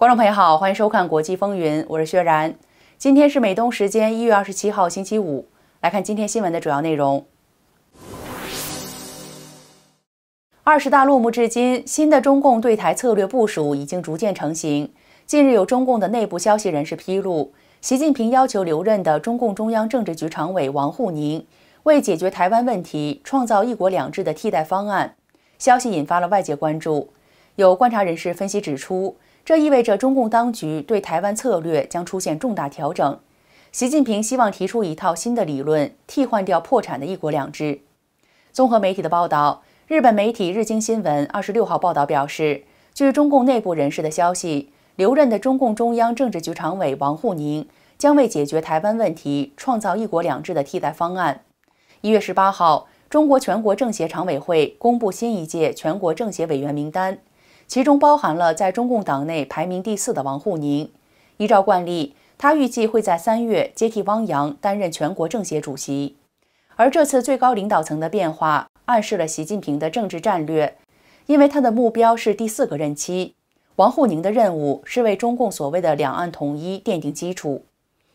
观众朋友好，欢迎收看《国际风云》，我是薛然。今天是美东时间一月二十七号星期五，来看今天新闻的主要内容。二十大落幕至今，新的中共对台策略部署已经逐渐成型。近日有中共的内部消息人士披露，习近平要求留任的中共中央政治局常委王沪宁为解决台湾问题创造“一国两制”的替代方案。消息引发了外界关注。有观察人士分析指出。这意味着中共当局对台湾策略将出现重大调整。习近平希望提出一套新的理论，替换掉破产的一国两制。综合媒体的报道，日本媒体《日经新闻》二十六号报道表示，据中共内部人士的消息，留任的中共中央政治局常委王沪宁将为解决台湾问题创造一国两制的替代方案。一月十八号，中国全国政协常委会公布新一届全国政协委员名单。其中包含了在中共党内排名第四的王沪宁。依照惯例，他预计会在三月接替汪洋担任全国政协主席。而这次最高领导层的变化暗示了习近平的政治战略，因为他的目标是第四个任期。王沪宁的任务是为中共所谓的两岸统一奠定基础。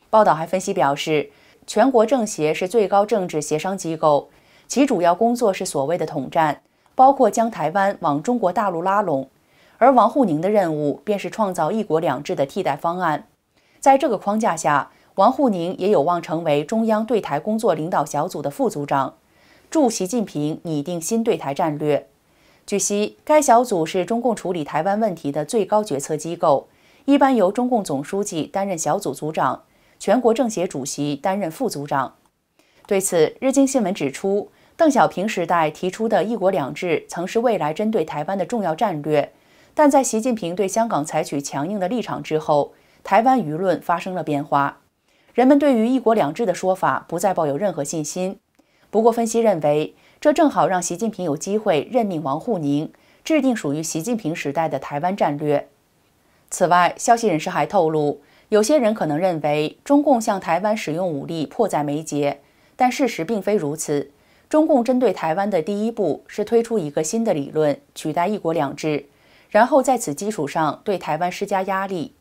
报道还分析表示，全国政协是最高政治协商机构，其主要工作是所谓的统战，包括将台湾往中国大陆拉拢。而王沪宁的任务便是创造“一国两制”的替代方案，在这个框架下，王沪宁也有望成为中央对台工作领导小组的副组长，助习近平拟定新对台战略。据悉，该小组是中共处理台湾问题的最高决策机构，一般由中共总书记担任小组组长，全国政协主席担任副组长。对此，日经新闻指出，邓小平时代提出的一国两制曾是未来针对台湾的重要战略。但在习近平对香港采取强硬的立场之后，台湾舆论发生了变化，人们对于“一国两制”的说法不再抱有任何信心。不过，分析认为，这正好让习近平有机会任命王沪宁，制定属于习近平时代的台湾战略。此外，消息人士还透露，有些人可能认为中共向台湾使用武力迫在眉睫，但事实并非如此。中共针对台湾的第一步是推出一个新的理论，取代“一国两制”。然后在此基础上对台湾施加压力。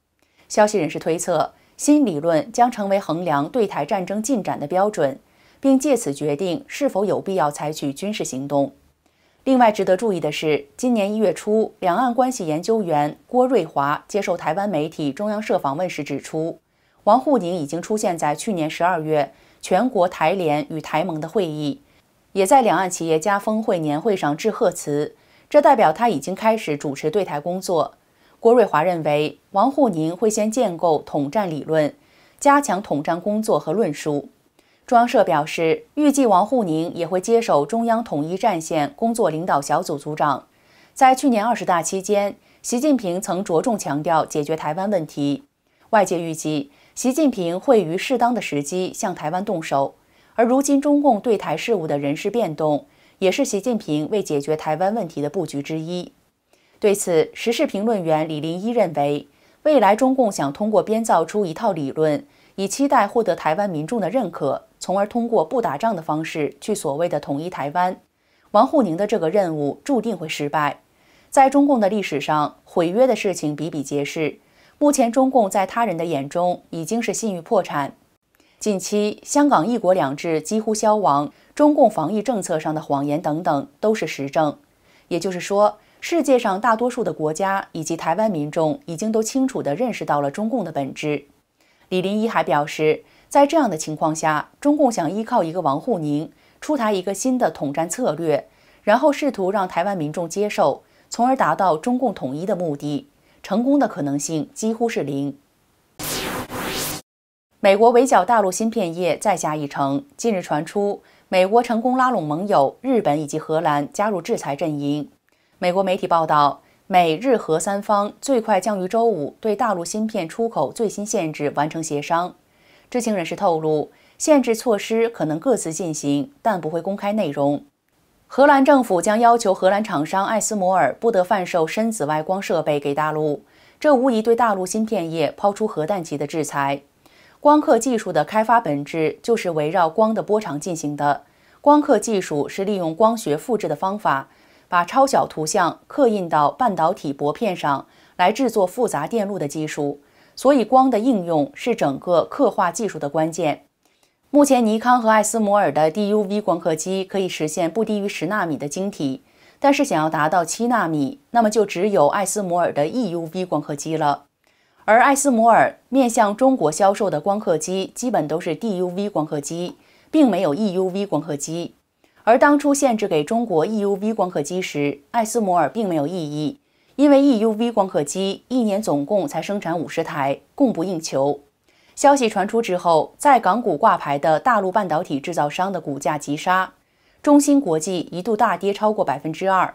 消息人士推测，新理论将成为衡量对台战争进展的标准，并借此决定是否有必要采取军事行动。另外，值得注意的是，今年一月初，两岸关系研究员郭瑞华接受台湾媒体中央社访问时指出，王沪宁已经出现在去年十二月全国台联与台盟的会议，也在两岸企业家峰会年会上致贺词。这代表他已经开始主持对台工作。郭瑞华认为，王沪宁会先建构统战理论，加强统战工作和论述。中央社表示，预计王沪宁也会接手中央统一战线工作领导小组组长。在去年二十大期间，习近平曾着重强调解决台湾问题。外界预计，习近平会于适当的时机向台湾动手。而如今，中共对台事务的人事变动。也是习近平为解决台湾问题的布局之一。对此，时事评论员李林一认为，未来中共想通过编造出一套理论，以期待获得台湾民众的认可，从而通过不打仗的方式去所谓的统一台湾。王沪宁的这个任务注定会失败。在中共的历史上，毁约的事情比比皆是。目前，中共在他人的眼中已经是信誉破产。近期，香港“一国两制”几乎消亡，中共防疫政策上的谎言等等，都是实证。也就是说，世界上大多数的国家以及台湾民众已经都清楚地认识到了中共的本质。李林一还表示，在这样的情况下，中共想依靠一个王沪宁出台一个新的统战策略，然后试图让台湾民众接受，从而达到中共统一的目的，成功的可能性几乎是零。美国围剿大陆芯片业再下一城。近日传出，美国成功拉拢盟友日本以及荷兰加入制裁阵营。美国媒体报道，美日荷三方最快将于周五对大陆芯片出口最新限制完成协商。知情人士透露，限制措施可能各自进行，但不会公开内容。荷兰政府将要求荷兰厂商艾斯摩尔不得贩售深紫外光设备给大陆，这无疑对大陆芯片业抛出核弹级的制裁。光刻技术的开发本质就是围绕光的波长进行的。光刻技术是利用光学复制的方法，把超小图像刻印到半导体薄片上来制作复杂电路的技术。所以，光的应用是整个刻画技术的关键。目前，尼康和爱斯摩尔的 DUV 光刻机可以实现不低于十纳米的晶体，但是想要达到七纳米，那么就只有爱斯摩尔的 EUV 光刻机了。而艾斯摩尔面向中国销售的光刻机基本都是 DUV 光刻机，并没有 EUV 光刻机。而当初限制给中国 EUV 光刻机时，艾斯摩尔并没有异议，因为 EUV 光刻机一年总共才生产五十台，供不应求。消息传出之后，在港股挂牌的大陆半导体制造商的股价急杀，中芯国际一度大跌超过百分之二，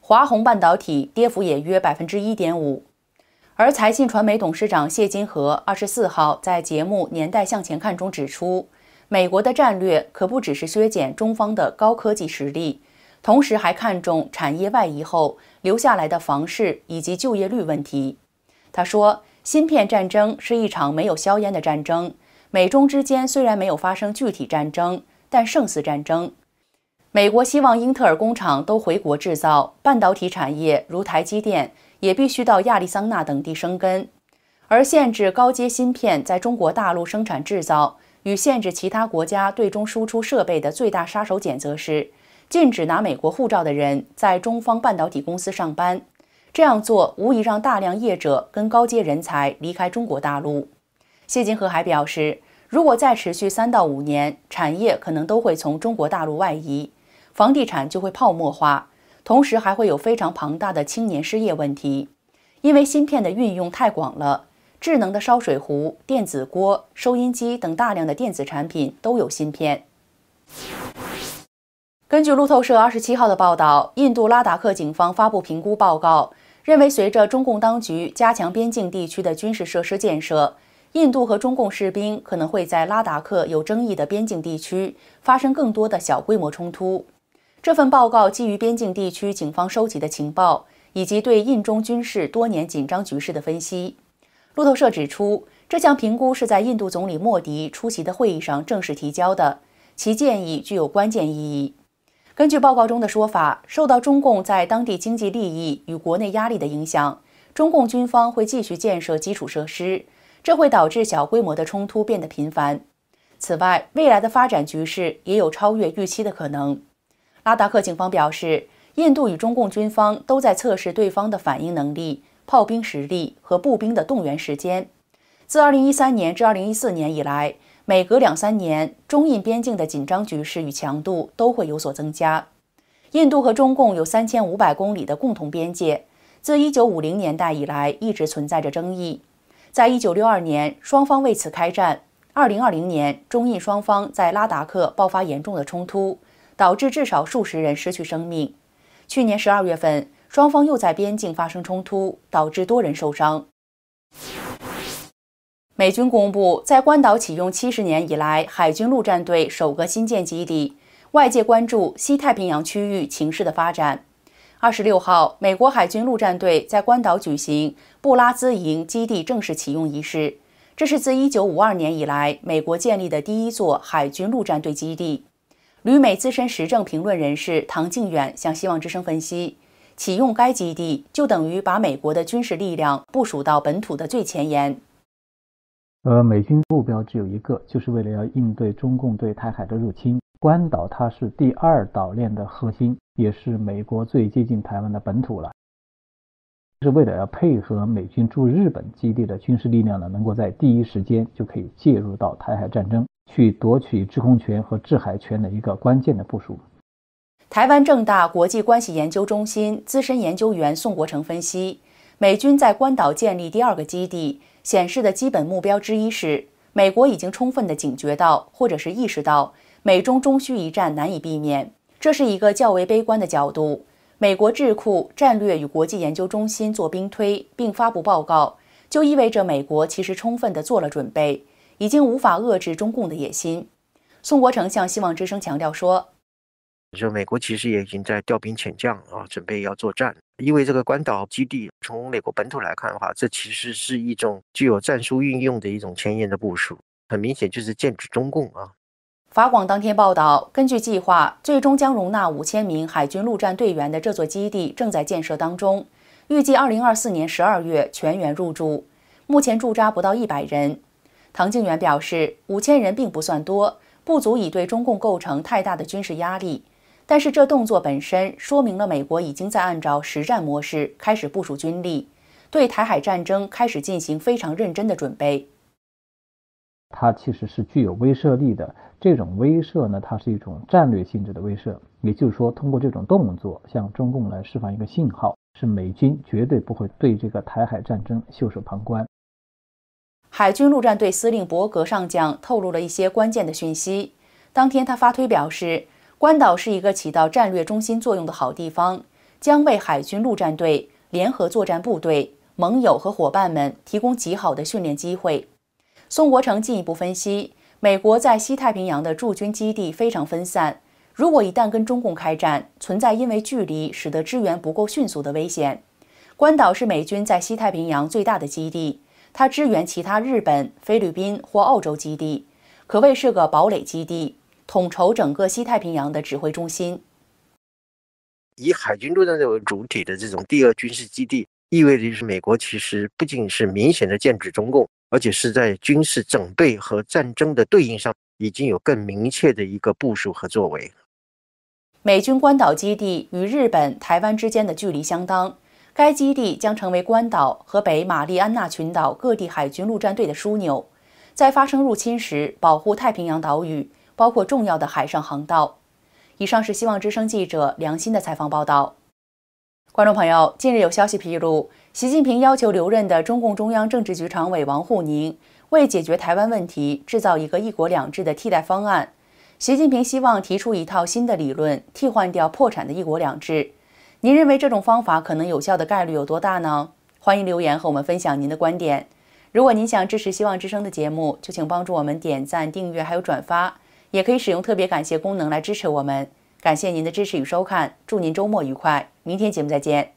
华虹半导体跌幅也约百分之一点五。而财信传媒董事长谢金河二十四号在节目《年代向前看》中指出，美国的战略可不只是削减中方的高科技实力，同时还看重产业外移后留下来的房市以及就业率问题。他说：“芯片战争是一场没有硝烟的战争，美中之间虽然没有发生具体战争，但胜似战争。美国希望英特尔工厂都回国制造半导体产业，如台积电。”也必须到亚利桑那等地生根，而限制高阶芯片在中国大陆生产制造，与限制其他国家对中输出设备的最大杀手锏，则是禁止拿美国护照的人在中方半导体公司上班。这样做无疑让大量业者跟高阶人才离开中国大陆。谢金河还表示，如果再持续三到五年，产业可能都会从中国大陆外移，房地产就会泡沫化。同时还会有非常庞大的青年失业问题，因为芯片的运用太广了，智能的烧水壶、电子锅、收音机等大量的电子产品都有芯片。根据路透社二十七号的报道，印度拉达克警方发布评估报告，认为随着中共当局加强边境地区的军事设施建设，印度和中共士兵可能会在拉达克有争议的边境地区发生更多的小规模冲突。这份报告基于边境地区警方收集的情报，以及对印中军事多年紧张局势的分析。路透社指出，这项评估是在印度总理莫迪出席的会议上正式提交的，其建议具有关键意义。根据报告中的说法，受到中共在当地经济利益与国内压力的影响，中共军方会继续建设基础设施，这会导致小规模的冲突变得频繁。此外，未来的发展局势也有超越预期的可能。拉达克警方表示，印度与中共军方都在测试对方的反应能力、炮兵实力和步兵的动员时间。自2013年至2014年以来，每隔两三年，中印边境的紧张局势与强度都会有所增加。印度和中共有3500公里的共同边界，自1950年代以来一直存在着争议。在1962年，双方为此开战。2020年，中印双方在拉达克爆发严重的冲突。导致至少数十人失去生命。去年十二月份，双方又在边境发生冲突，导致多人受伤。美军公布在关岛启用七十年以来海军陆战队首个新建基地。外界关注西太平洋区域情势的发展。二十六号，美国海军陆战队在关岛举行布拉兹营基地正式启用仪式，这是自一九五二年以来美国建立的第一座海军陆战队基地。旅美资深时政评论人士唐靖远向《希望之声》分析，启用该基地就等于把美国的军事力量部署到本土的最前沿。呃，美军目标只有一个，就是为了要应对中共对台海的入侵。关岛它是第二岛链的核心，也是美国最接近台湾的本土了。是为了要配合美军驻日本基地的军事力量呢，能够在第一时间就可以介入到台海战争。去夺取制空权和制海权的一个关键的部署。台湾正大国际关系研究中心资深研究员宋国成分析，美军在关岛建立第二个基地，显示的基本目标之一是，美国已经充分的警觉到，或者是意识到，美中中需一战难以避免。这是一个较为悲观的角度。美国智库战略与国际研究中心做兵推，并发布报告，就意味着美国其实充分的做了准备。已经无法遏制中共的野心。宋国成向《希望之声》强调说：“说美国其实也已经在调兵遣将啊，准备要作战。因为这个关岛基地从美国本土来看的话，这其实是一种具有战术运用的一种前沿的部署，很明显就是剑指中共啊。”法广当天报道，根据计划，最终将容纳五千名海军陆战队员的这座基地正在建设当中，预计二零二四年十二月全员入住。目前驻扎不到一百人。唐静远表示，五千人并不算多，不足以对中共构成太大的军事压力。但是，这动作本身说明了美国已经在按照实战模式开始部署军力，对台海战争开始进行非常认真的准备。它其实是具有威慑力的，这种威慑呢，它是一种战略性质的威慑，也就是说，通过这种动作向中共来释放一个信号，是美军绝对不会对这个台海战争袖手旁观。海军陆战队司令伯格上将透露了一些关键的讯息。当天，他发推表示，关岛是一个起到战略中心作用的好地方，将为海军陆战队联合作战部队盟友和伙伴们提供极好的训练机会。宋国成进一步分析，美国在西太平洋的驻军基地非常分散，如果一旦跟中共开战，存在因为距离使得支援不够迅速的危险。关岛是美军在西太平洋最大的基地。它支援其他日本、菲律宾或澳洲基地，可谓是个堡垒基地，统筹整个西太平洋的指挥中心。以海军陆战队为主体的这种第二军事基地，意味着是美国其实不仅是明显的剑指中共，而且是在军事整备和战争的对应上，已经有更明确的一个部署和作为。美军关岛基地与日本、台湾之间的距离相当。该基地将成为关岛和北马里安纳群岛各地海军陆战队的枢纽，在发生入侵时保护太平洋岛屿，包括重要的海上航道。以上是希望之声记者梁鑫的采访报道。观众朋友，近日有消息披露，习近平要求留任的中共中央政治局常委王沪宁为解决台湾问题制造一个“一国两制”的替代方案。习近平希望提出一套新的理论，替换掉破产的“一国两制”。您认为这种方法可能有效的概率有多大呢？欢迎留言和我们分享您的观点。如果您想支持希望之声的节目，就请帮助我们点赞、订阅，还有转发。也可以使用特别感谢功能来支持我们。感谢您的支持与收看，祝您周末愉快！明天节目再见。